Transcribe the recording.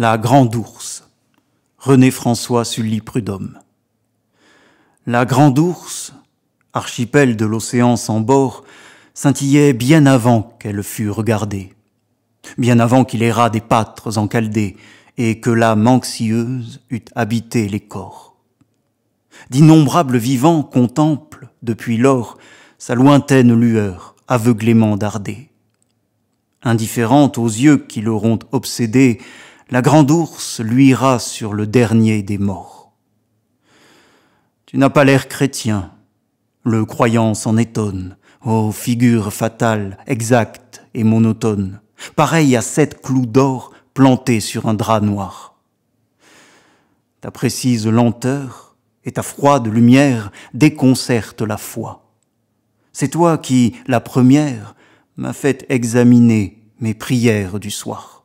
La Grande Ourse, René-François Sully Prudhomme. La Grande Ourse, archipel de l'océan sans bord, scintillait bien avant qu'elle fût regardée, bien avant qu'il erra des pâtres encaldés et que la manxieuse eût habité les corps. D'innombrables vivants contemplent, depuis lors, sa lointaine lueur aveuglément dardée. Indifférente aux yeux qui l'auront obsédée, la grande ours luira sur le dernier des morts. Tu n'as pas l'air chrétien, le croyant s'en étonne, ô figure fatale, exacte et monotone, pareille à sept clous d'or plantés sur un drap noir. Ta précise lenteur et ta froide lumière déconcertent la foi. C'est toi qui, la première, m'as fait examiner mes prières du soir.